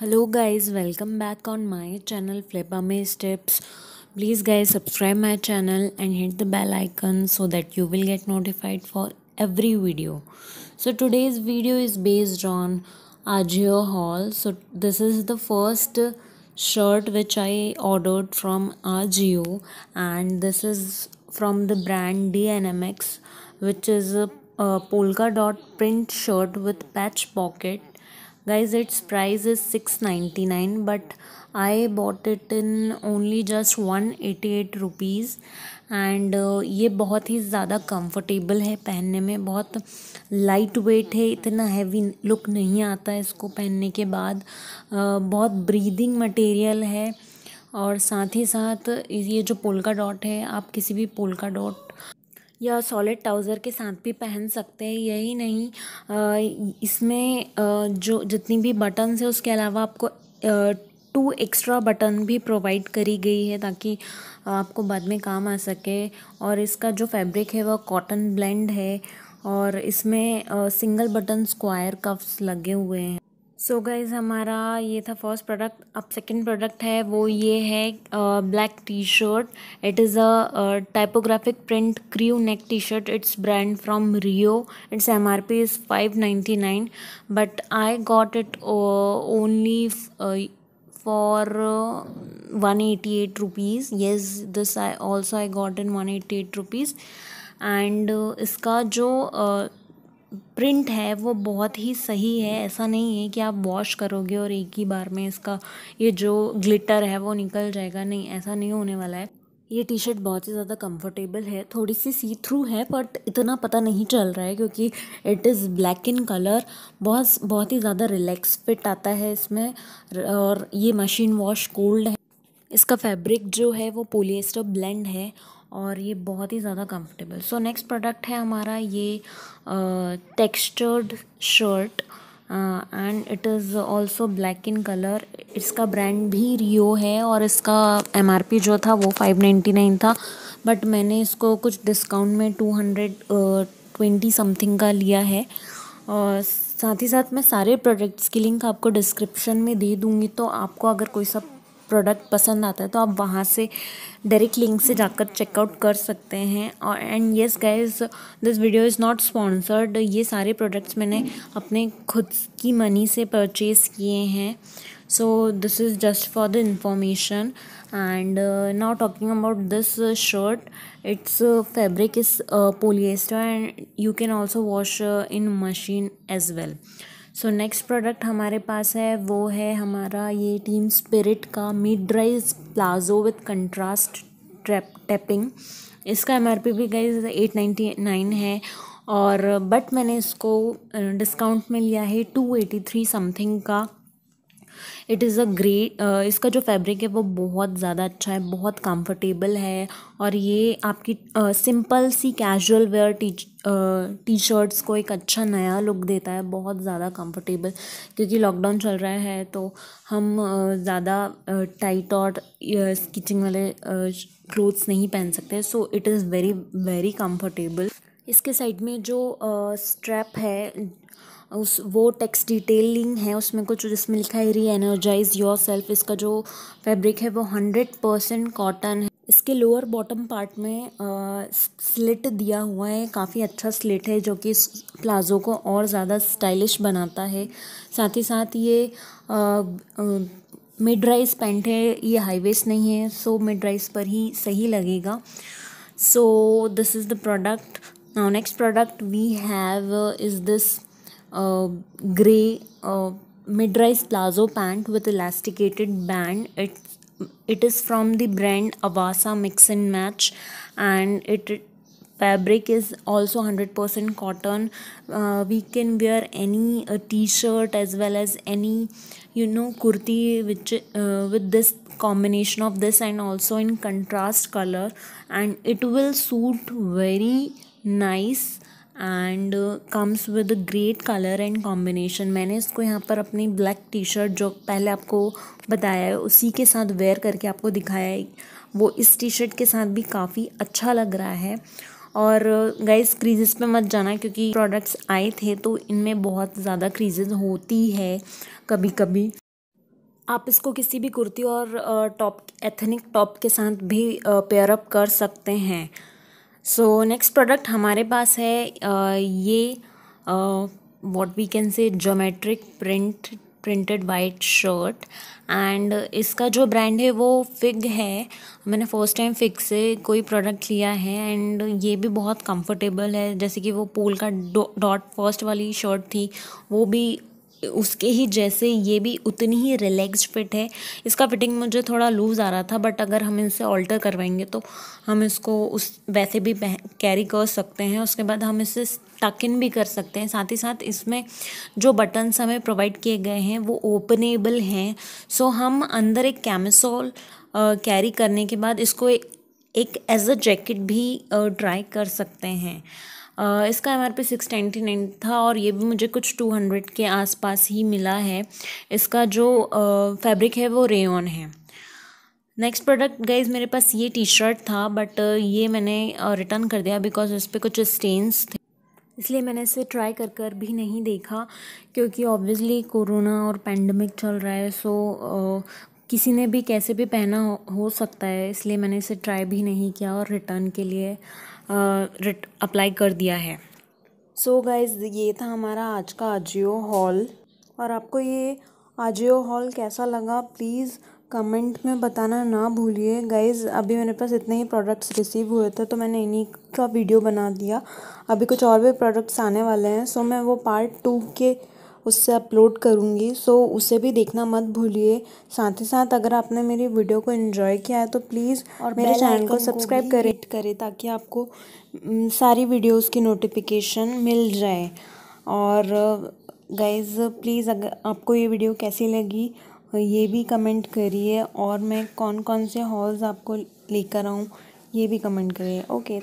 hello guys welcome back on my channel flip amaze tips please guys subscribe my channel and hit the bell icon so that you will get notified for every video so today's video is based on Ajio haul so this is the first shirt which i ordered from Ajio, and this is from the brand dnmx which is a, a polka dot print shirt with patch pocket guys it's is six ninety nine but I bought it in only just one eighty eight rupees and ये बहुत ही ज़्यादा comfortable है पहनने में बहुत light weight है इतना heavy look नहीं आता है इसको पहनने के बाद uh, बहुत ब्रीदिंग मटेरियल है और साथ ही साथ ये जो पोलका डॉट है आप किसी भी पोलका डॉट या सॉलिड ट्राउज़र के साथ भी पहन सकते हैं यही नहीं इसमें जो जितनी भी बटन्स है उसके अलावा आपको टू एक्स्ट्रा बटन भी प्रोवाइड करी गई है ताकि आपको बाद में काम आ सके और इसका जो फैब्रिक है वह कॉटन ब्लेंड है और इसमें सिंगल बटन स्क्वायर कफ्स लगे हुए हैं सो so गाइज हमारा ये था फर्स्ट प्रोडक्ट अब सेकंड प्रोडक्ट है वो ये है black T shirt it is a typographic print crew neck T shirt it's brand from Rio it's M R P is five ninety nine but I got it only for one eighty eight rupees yes this I also I got in one eighty eight rupees and इसका जो uh, print है वो बहुत ही सही है ऐसा नहीं है कि आप वॉश करोगे और एक ही बार में इसका ये जो ग्लिटर है वो निकल जाएगा नहीं ऐसा नहीं होने वाला है ये टी शर्ट बहुत ही ज़्यादा कंफर्टेबल है थोड़ी सी सी थ्रू है बट इतना पता नहीं चल रहा है क्योंकि it is black in colour बहुत बहुत ही ज़्यादा रिलैक्स फिट आता है इसमें और ये मशीन वॉश कोल्ड है इसका फैब्रिक जो है वो पोलिएस्टर ब्लेंड है और ये बहुत ही ज़्यादा कंफर्टेबल सो नेक्स्ट प्रोडक्ट है हमारा ये textured shirt and it is also black in colour इसका ब्रांड भी रियो है और इसका एम जो था वो फाइव नाइन्टी नाइन था बट मैंने इसको कुछ डिस्काउंट में टू हंड्रेड ट्वेंटी समथिंग का लिया है और साथ ही साथ मैं सारे प्रोडक्ट्स की लिंक आपको डिस्क्रिप्शन में दे दूँगी तो आपको अगर कोई सब प्रोडक्ट पसंद आता है तो आप वहाँ से डायरेक्ट लिंक से जाकर चेकआउट कर सकते हैं और and yes guys this video is not sponsored ये सारे प्रोडक्ट्स मैंने अपने खुद की मनी से परचेज़ किए हैं so this is just for the information and now talking about this shirt it's fabric is polyester and you can also wash in machine as well so next product हमारे पास है वो है हमारा ये टीम स्पिरिट का mid rise palazzo with contrast trap tapping इसका M R P भी गई एट नाइन्टी नाइन है और बट मैंने इसको डिस्काउंट में लिया है टू एटी थ्री समथिंग का इट इज़ अ ग्रेट इसका जो फैब्रिक है वो बहुत ज़्यादा अच्छा है बहुत कंफर्टेबल है और ये आपकी simple uh, see casual wear T T shirts को एक अच्छा नया लुक देता है बहुत ज़्यादा कंफर्टेबल क्योंकि लॉकडाउन चल रहा है तो हम ज़्यादा टाइट और स्टिचिंग वाले क्लोथ्स नहीं पहन सकते so it is very very comfortable इसके साइड में जो स्ट्रैप uh, है उस वो टेक्स्ट डिटेलिंग है उसमें कुछ जिसमें लिखा है री एनर्जाइज योर सेल्फ इसका जो फैब्रिक है वो हंड्रेड परसेंट कॉटन है इसके लोअर बॉटम पार्ट में स्लिट दिया हुआ है काफ़ी अच्छा स्लिट है जो कि प्लाज़ो को और ज़्यादा स्टाइलिश बनाता है साथ ही साथ ये मिड राइस पैंट है ये हाई वेस्ट नहीं है सो मिड राइस पर ही सही लगेगा so this is the product now next product we have is this grey mid rise palazzo pant with elasticated band it's it is from the brand Avasa Mix and Match and it fabric is also 100% cotton uh, we can wear any a uh, t-shirt as well as any you know kurti which uh, with this combination of this and also in contrast color and it will suit very nice and comes with great colour and combination मैंने इसको यहाँ पर अपनी black T shirt जो पहले आपको बताया है उसी के साथ वेयर करके आपको दिखाया है वो इस टी शर्ट के साथ भी काफ़ी अच्छा लग रहा है और गाइस uh, क्रीजेस पे मत जाना क्योंकि प्रोडक्ट्स आए थे तो इनमें बहुत ज़्यादा क्रीजेस होती है कभी कभी आप इसको किसी भी कुर्ती और टॉप एथनिक टॉप के साथ भी पेयरअप uh, कर सकते हैं सो नेक्स्ट प्रोडक्ट हमारे पास है ये what we can say geometric print printed white shirt and इसका जो ब्रांड है वो फिग है मैंने फ़र्स्ट टाइम फिग से कोई प्रोडक्ट लिया है एंड ये भी बहुत कंफर्टेबल है जैसे कि वो पोल का डॉट फर्स्ट वाली शर्ट थी वो भी उसके ही जैसे ये भी उतनी ही रिलैक्स फिट है इसका फिटिंग मुझे थोड़ा लूज़ आ रहा था बट अगर हम इसे ऑल्टर करवाएंगे तो हम इसको उस वैसे भी कैरी कर सकते हैं उसके बाद हम इसे टक इन भी कर सकते हैं साथ ही साथ इसमें जो बटन्स हमें प्रोवाइड किए गए हैं वो ओपनेबल हैं सो हम अंदर एक कैमिसोल कैरी करने के बाद इसको एक एज अ जैकेट भी ट्राई कर सकते हैं इसका M R P six twenty nine था और ये भी मुझे कुछ टू हंड्रेड के आसपास ही मिला है इसका जो फैब्रिक है वो ऑन है नेक्स्ट प्रोडक्ट गाइज मेरे पास ये टी शर्ट था बट ये मैंने रिटर्न कर दिया बिकॉज इस पर कुछ स्टेन्स थे इसलिए मैंने इसे ट्राई कर कर भी नहीं देखा क्योंकि ऑब्वियसली कोरोना और पैंडमिक चल रहा है सो किसी ने भी कैसे भी पहना हो, हो सकता है इसलिए मैंने इसे ट्राई भी नहीं किया और रिटर्न के लिए अप्लाई कर दिया है सो so गाइज ये था हमारा आज का आजियो हॉल और आपको ये आजियो हॉल कैसा लगा प्लीज़ कमेंट में बताना ना भूलिए गाइज़ अभी मेरे पास इतने ही प्रोडक्ट्स रिसीव हुए थे तो मैंने इन्हीं का वीडियो बना दिया अभी कुछ और भी प्रोडक्ट्स आने वाले हैं सो मैं वो पार्ट टू के उससे अपलोड करूँगी सो उसे भी देखना मत भूलिए साथ ही साथ अगर आपने मेरी वीडियो को इन्जॉय किया है तो प्लीज़ और मेरे चैनल को सब्सक्राइब करें करें ताकि आपको सारी वीडियोस की नोटिफिकेशन मिल जाए और गाइज़ प्लीज़ अगर आपको ये वीडियो कैसी लगी ये भी कमेंट करिए और मैं कौन कौन से हॉल्स आपको लेकर आऊँ ये भी कमेंट करिए ओके